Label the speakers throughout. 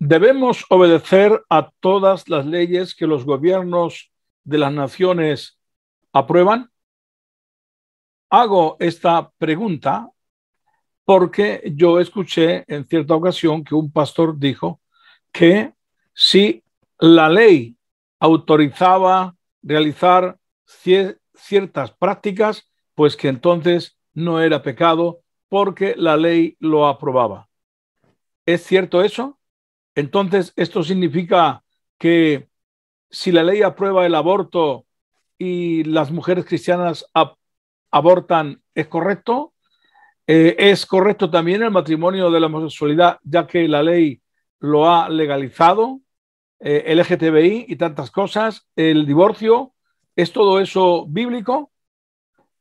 Speaker 1: Debemos obedecer a todas las leyes que los gobiernos de las naciones aprueban. Hago esta pregunta porque yo escuché en cierta ocasión que un pastor dijo que si la ley autorizaba realizar ciertas prácticas, pues que entonces no era pecado porque la ley lo aprobaba. ¿Es cierto eso? Entonces, esto significa que si la ley aprueba el aborto y las mujeres cristianas abortan, ¿es correcto? Eh, es correcto también el matrimonio de la homosexualidad, ya que la ley lo ha legalizado, eh, el LGTBI y tantas cosas, el divorcio, ¿es todo eso bíblico?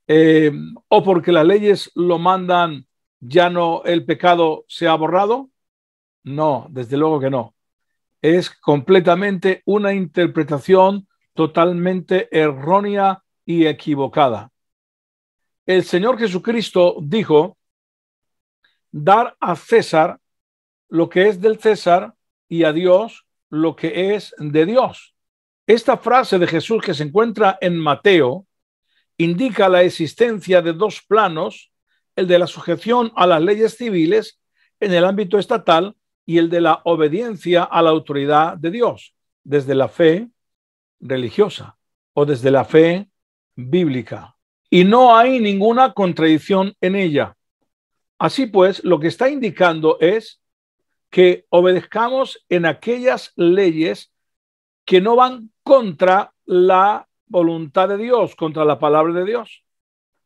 Speaker 1: Eh, ¿O porque las leyes lo mandan, ya no el pecado se ha borrado? No, desde luego que no. Es completamente una interpretación totalmente errónea y equivocada. El Señor Jesucristo dijo, dar a César lo que es del César y a Dios lo que es de Dios. Esta frase de Jesús que se encuentra en Mateo indica la existencia de dos planos, el de la sujeción a las leyes civiles en el ámbito estatal y el de la obediencia a la autoridad de Dios, desde la fe religiosa o desde la fe bíblica. Y no hay ninguna contradicción en ella. Así pues, lo que está indicando es que obedezcamos en aquellas leyes que no van contra la voluntad de Dios, contra la palabra de Dios.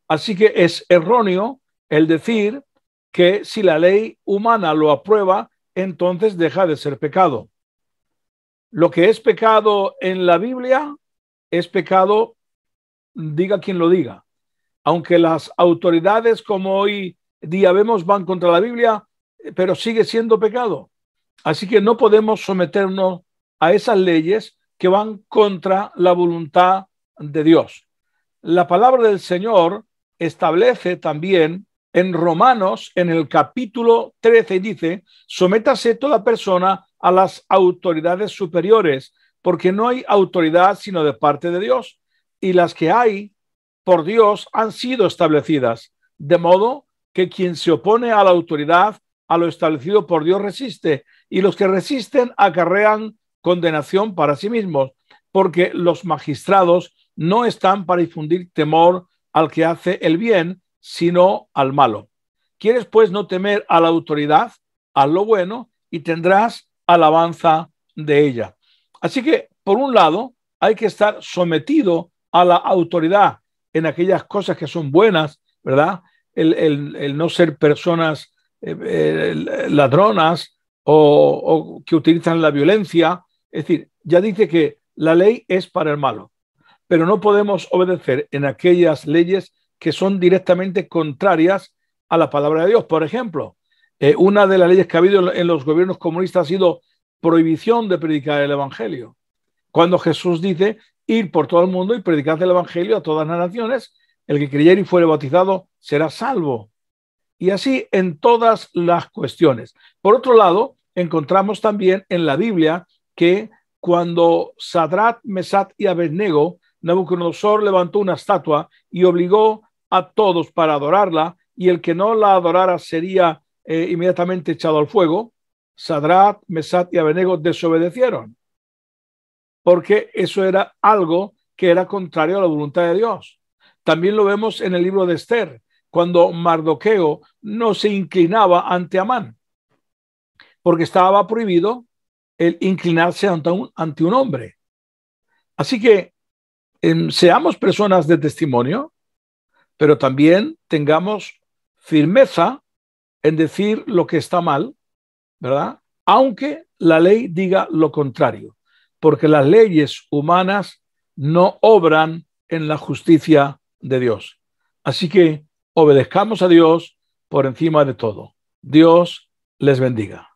Speaker 1: Así que es erróneo el decir que si la ley humana lo aprueba, entonces deja de ser pecado. Lo que es pecado en la Biblia es pecado, diga quien lo diga. Aunque las autoridades como hoy día vemos van contra la Biblia, pero sigue siendo pecado. Así que no podemos someternos a esas leyes que van contra la voluntad de Dios. La palabra del Señor establece también en Romanos, en el capítulo 13, dice, sométase toda persona a las autoridades superiores, porque no hay autoridad sino de parte de Dios, y las que hay por Dios han sido establecidas, de modo que quien se opone a la autoridad, a lo establecido por Dios resiste, y los que resisten acarrean condenación para sí mismos, porque los magistrados no están para difundir temor al que hace el bien, sino al malo. Quieres pues no temer a la autoridad, a lo bueno, y tendrás alabanza de ella. Así que, por un lado, hay que estar sometido a la autoridad en aquellas cosas que son buenas, ¿verdad? El, no ser personas eh, eh, ladronas o que utilizan la violencia. Es decir, ya dice que la ley es para el malo, pero no podemos obedecer en aquellas leyes que son directamente contrarias a la palabra de Dios. Por ejemplo, eh, una de las leyes que ha habido en los gobiernos comunistas ha sido prohibición de predicar el Evangelio. Cuando Jesús dice ir por todo el mundo y predicar el Evangelio a todas las naciones, el que creyere y fuere bautizado será salvo. Y así en todas las cuestiones. Por otro lado, encontramos también en la Biblia que cuando Sadrat, Mesat y Abednego, Nabucodonosor levantó una estatua y obligó a todos para adorarla, y el que no la adorara sería eh, inmediatamente echado al fuego. Sadrat, Mesat y Abenego desobedecieron, porque eso era algo que era contrario a la voluntad de Dios. También lo vemos en el libro de Esther, cuando Mardoqueo no se inclinaba ante Amán, porque estaba prohibido el inclinarse ante un, hombre. Así que em, seamos personas de testimonio, pero también tengamos firmeza en decir lo que está mal, ¿verdad? Aunque la ley diga lo contrario, porque las leyes humanas no obran en la justicia de Dios. Así que obedezcamos a Dios por encima de todo. Dios les bendiga.